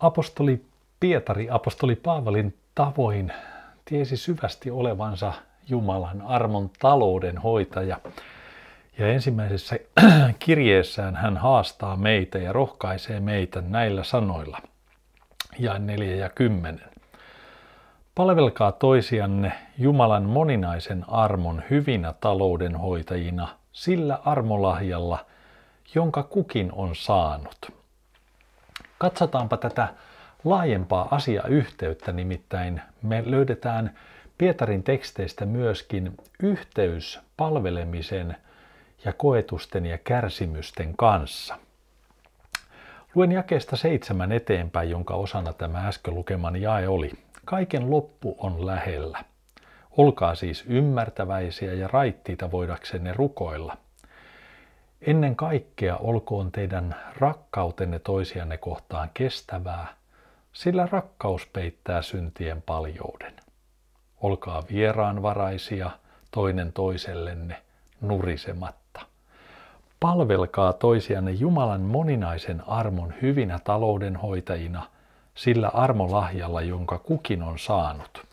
Apostoli Pietari apostoli Paavalin tavoin tiesi syvästi olevansa Jumalan armon talouden hoitaja. Ja ensimmäisessä kirjeessään hän haastaa meitä ja rohkaisee meitä näillä sanoilla. Ja 4 ja 10. Palvelkaa toisianne Jumalan moninaisen armon hyvinä taloudenhoitajina sillä armolahjalla, jonka kukin on saanut. Katsotaanpa tätä laajempaa asiayhteyttä, nimittäin me löydetään Pietarin teksteistä myöskin yhteys palvelemisen ja koetusten ja kärsimysten kanssa. Luen jakeesta seitsemän eteenpäin, jonka osana tämä äsken lukemani jae oli. Kaiken loppu on lähellä. Olkaa siis ymmärtäväisiä ja raittiita voidaksenne rukoilla – Ennen kaikkea olkoon teidän rakkautenne toisianne kohtaan kestävää, sillä rakkaus peittää syntien paljouden. Olkaa vieraanvaraisia toinen toisellenne nurisematta. Palvelkaa toisianne Jumalan moninaisen armon hyvinä taloudenhoitajina, sillä armolahjalla, jonka kukin on saanut.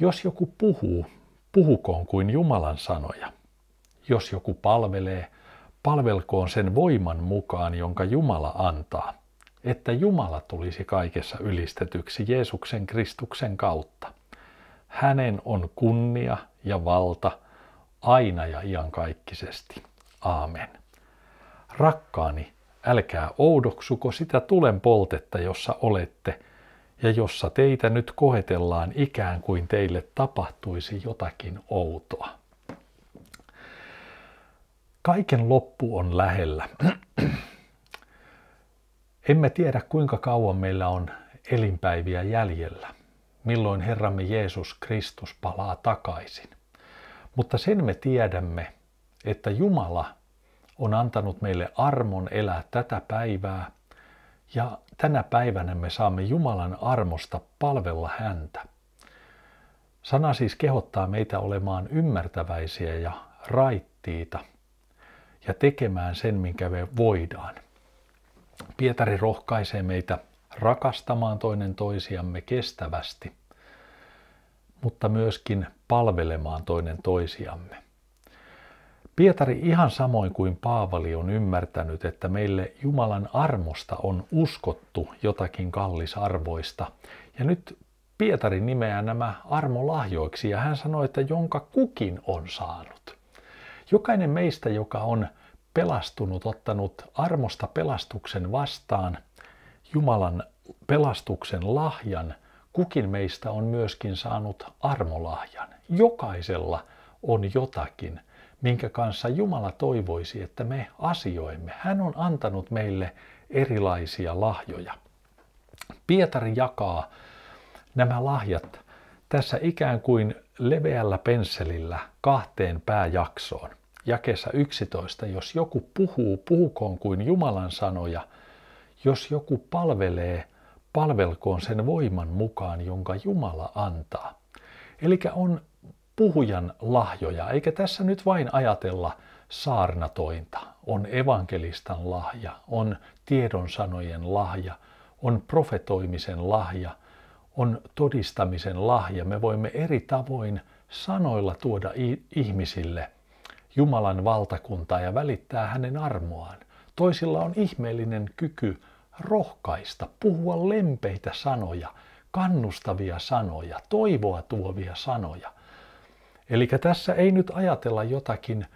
Jos joku puhuu, puhukoon kuin Jumalan sanoja. Jos joku palvelee, palvelkoon sen voiman mukaan, jonka Jumala antaa, että Jumala tulisi kaikessa ylistetyksi Jeesuksen Kristuksen kautta. Hänen on kunnia ja valta aina ja iankaikkisesti. Aamen. Rakkaani, älkää oudoksuko sitä tulen poltetta, jossa olette, ja jossa teitä nyt kohetellaan ikään kuin teille tapahtuisi jotakin outoa. Kaiken loppu on lähellä. Emme tiedä kuinka kauan meillä on elinpäiviä jäljellä, milloin Herramme Jeesus Kristus palaa takaisin. Mutta sen me tiedämme, että Jumala on antanut meille armon elää tätä päivää, ja tänä päivänä me saamme Jumalan armosta palvella häntä. Sana siis kehottaa meitä olemaan ymmärtäväisiä ja raittiita – ja tekemään sen, minkä me voidaan. Pietari rohkaisee meitä rakastamaan toinen toisiamme kestävästi, mutta myöskin palvelemaan toinen toisiamme. Pietari ihan samoin kuin Paavali on ymmärtänyt, että meille Jumalan armosta on uskottu jotakin kallisarvoista. Ja nyt Pietari nimeää nämä armolahjoiksi ja hän sanoi, että jonka kukin on saanut. Jokainen meistä, joka on pelastunut, ottanut armosta pelastuksen vastaan, Jumalan pelastuksen lahjan, kukin meistä on myöskin saanut armolahjan. Jokaisella on jotakin, minkä kanssa Jumala toivoisi, että me asioimme. Hän on antanut meille erilaisia lahjoja. Pietari jakaa nämä lahjat tässä ikään kuin leveällä pensselillä kahteen pääjaksoon – jakessa 11, jos joku puhuu, puhukoon kuin Jumalan sanoja, jos joku palvelee, palvelkoon sen voiman mukaan, jonka Jumala antaa. Eli on puhujan lahjoja, eikä tässä nyt vain ajatella saarnatointa. On evankelistan lahja, on tiedonsanojen lahja, on profetoimisen lahja, on todistamisen lahja. Me voimme eri tavoin sanoilla tuoda ihmisille Jumalan valtakuntaa ja välittää hänen armoaan. Toisilla on ihmeellinen kyky rohkaista, puhua lempeitä sanoja, kannustavia sanoja, toivoa tuovia sanoja. Eli tässä ei nyt ajatella jotakin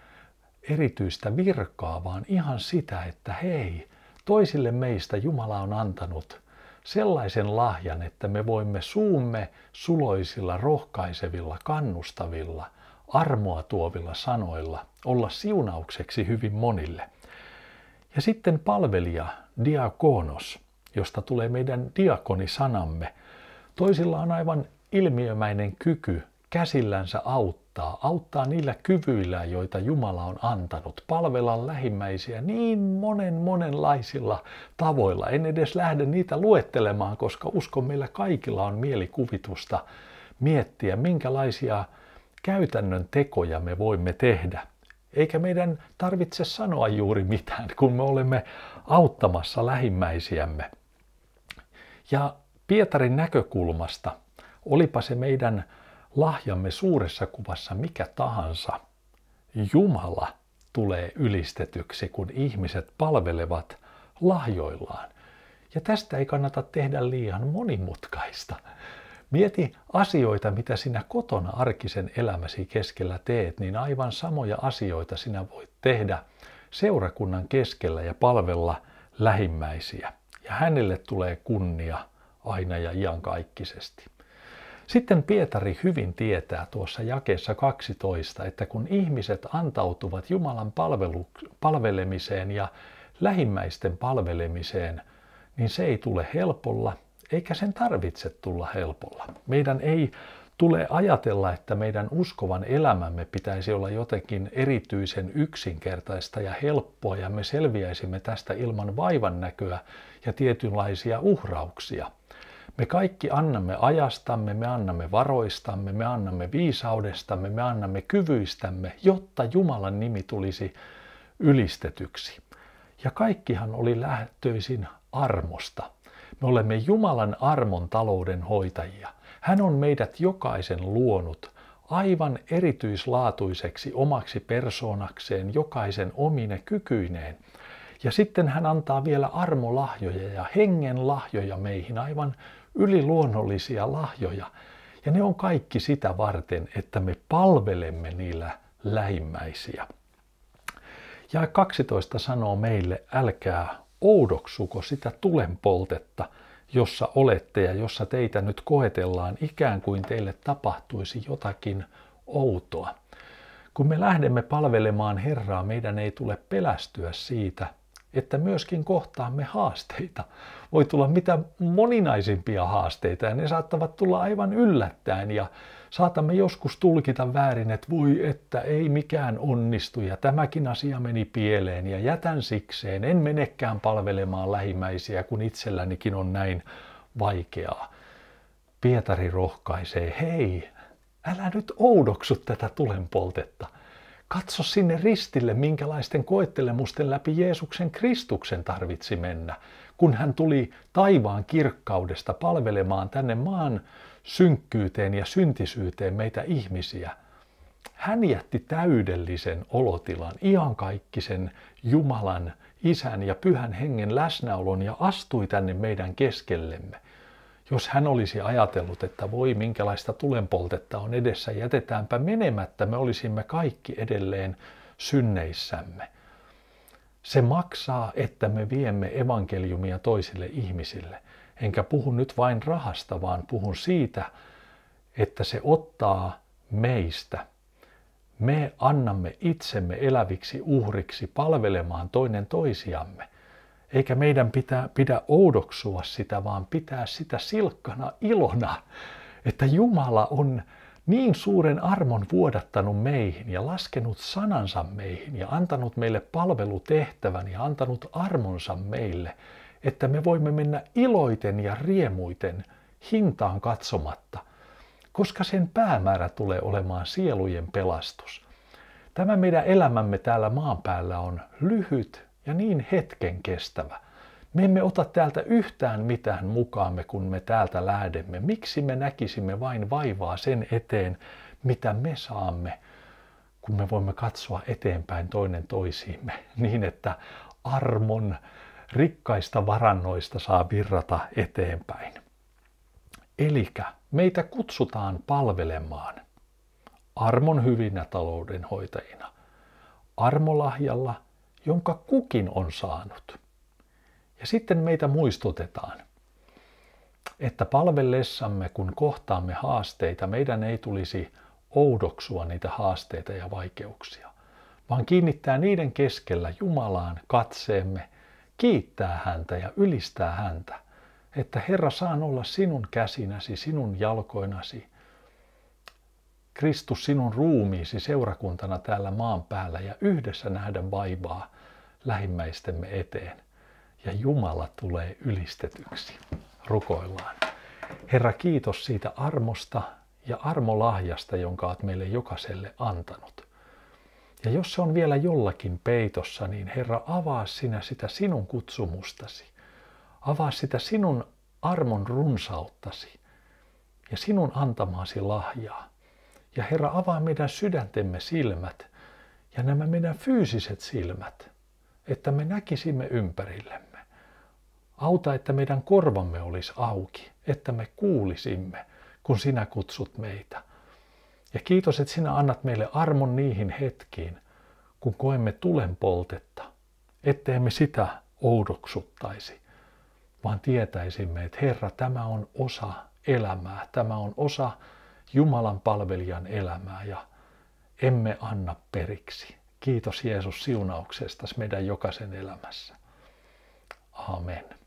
erityistä virkaa, vaan ihan sitä, että hei, toisille meistä Jumala on antanut sellaisen lahjan, että me voimme suumme suloisilla, rohkaisevilla, kannustavilla – armoa tuovilla sanoilla, olla siunaukseksi hyvin monille. Ja sitten palvelija, diakonos, josta tulee meidän diakonisanamme. Toisilla on aivan ilmiömäinen kyky käsillänsä auttaa, auttaa niillä kyvyillä, joita Jumala on antanut, palvella lähimmäisiä niin monen monenlaisilla tavoilla. En edes lähde niitä luettelemaan, koska uskon meillä kaikilla on mielikuvitusta miettiä, minkälaisia käytännön tekoja me voimme tehdä. Eikä meidän tarvitse sanoa juuri mitään, kun me olemme auttamassa lähimmäisiämme. Ja Pietarin näkökulmasta, olipa se meidän lahjamme suuressa kuvassa mikä tahansa, Jumala tulee ylistetyksi, kun ihmiset palvelevat lahjoillaan. Ja tästä ei kannata tehdä liian monimutkaista. Mieti asioita, mitä sinä kotona arkisen elämäsi keskellä teet, niin aivan samoja asioita sinä voit tehdä seurakunnan keskellä ja palvella lähimmäisiä. Ja hänelle tulee kunnia aina ja iankaikkisesti. Sitten Pietari hyvin tietää tuossa jakeessa 12, että kun ihmiset antautuvat Jumalan palvelu, palvelemiseen ja lähimmäisten palvelemiseen, niin se ei tule helpolla eikä sen tarvitse tulla helpolla. Meidän ei tule ajatella, että meidän uskovan elämämme pitäisi olla jotenkin erityisen yksinkertaista ja helppoa ja me selviäisimme tästä ilman vaivan näköä ja tietynlaisia uhrauksia. Me kaikki annamme ajastamme, me annamme varoistamme, me annamme viisaudestamme, me annamme kyvyistämme, jotta Jumalan nimi tulisi ylistetyksi. Ja kaikkihan oli lähtöisin armosta – me olemme Jumalan armon talouden hoitajia. Hän on meidät jokaisen luonut aivan erityislaatuiseksi omaksi persoonakseen, jokaisen omine kykyineen. Ja sitten hän antaa vielä armolahjoja ja hengen lahjoja meihin, aivan yliluonnollisia lahjoja. Ja ne on kaikki sitä varten, että me palvelemme niillä lähimmäisiä. Ja 12 sanoo meille, älkää Oudoksuko sitä tulenpoltetta, jossa olette ja jossa teitä nyt koetellaan, ikään kuin teille tapahtuisi jotakin outoa? Kun me lähdemme palvelemaan Herraa, meidän ei tule pelästyä siitä, että myöskin kohtaamme haasteita. Voi tulla mitä moninaisimpia haasteita ja ne saattavat tulla aivan yllättäen ja saatamme joskus tulkita väärin, että voi, että ei mikään onnistu ja tämäkin asia meni pieleen ja jätän sikseen, en menekään palvelemaan lähimmäisiä, kun itsellänikin on näin vaikeaa. Pietari rohkaisee, hei, älä nyt oudoksu tätä tulenpoltetta. Katso sinne ristille, minkälaisten koettelemusten läpi Jeesuksen Kristuksen tarvitsi mennä, kun hän tuli taivaan kirkkaudesta palvelemaan tänne maan synkkyyteen ja syntisyyteen meitä ihmisiä, hän jätti täydellisen olotilan, iankaikkisen Jumalan, Isän ja Pyhän Hengen läsnäolon ja astui tänne meidän keskellemme. Jos hän olisi ajatellut, että voi minkälaista tulenpoltetta on edessä, jätetäänpä menemättä, me olisimme kaikki edelleen synneissämme. Se maksaa, että me viemme evankeliumia toisille ihmisille. Enkä puhu nyt vain rahasta, vaan puhun siitä, että se ottaa meistä. Me annamme itsemme eläviksi uhriksi palvelemaan toinen toisiamme. Eikä meidän pitää, pidä oudoksua sitä, vaan pitää sitä silkkana ilona, että Jumala on niin suuren armon vuodattanut meihin ja laskenut sanansa meihin ja antanut meille palvelutehtävän ja antanut armonsa meille, että me voimme mennä iloiten ja riemuiten hintaan katsomatta, koska sen päämäärä tulee olemaan sielujen pelastus. Tämä meidän elämämme täällä maan päällä on lyhyt ja niin hetken kestävä. Me emme ota täältä yhtään mitään mukaamme, kun me täältä lähdemme. Miksi me näkisimme vain vaivaa sen eteen, mitä me saamme, kun me voimme katsoa eteenpäin toinen toisiimme niin, että armon rikkaista varannoista saa virrata eteenpäin. Eli meitä kutsutaan palvelemaan armon hyvinä taloudenhoitajina, armolahjalla, jonka kukin on saanut. Ja sitten meitä muistutetaan, että palvellessamme, kun kohtaamme haasteita, meidän ei tulisi oudoksua niitä haasteita ja vaikeuksia, vaan kiinnittää niiden keskellä Jumalaan katseemme – kiittää häntä ja ylistää häntä, että Herra saan olla sinun käsinäsi, sinun jalkoinasi, Kristus sinun ruumiisi seurakuntana täällä maan päällä ja yhdessä nähdä vaivaa lähimmäistemme eteen. Ja Jumala tulee ylistetyksi. Rukoillaan. Herra, kiitos siitä armosta ja armolahjasta, jonka olet meille jokaiselle antanut. Ja jos se on vielä jollakin peitossa, niin Herra, avaa sinä sitä sinun kutsumustasi. Avaa sitä sinun armon runsauttasi ja sinun antamaasi lahjaa. Ja Herra, avaa meidän sydäntemme silmät ja nämä meidän fyysiset silmät, että me näkisimme ympärillemme. Auta, että meidän korvamme olisi auki, että me kuulisimme, kun sinä kutsut meitä ja kiitos, että sinä annat meille armon niihin hetkiin, kun koemme tulen poltetta, ettei me sitä oudoksuttaisi, vaan tietäisimme, että Herra, tämä on osa elämää, tämä on osa Jumalan palvelijan elämää ja emme anna periksi. Kiitos Jeesus siunauksestasi meidän jokaisen elämässä. Amen.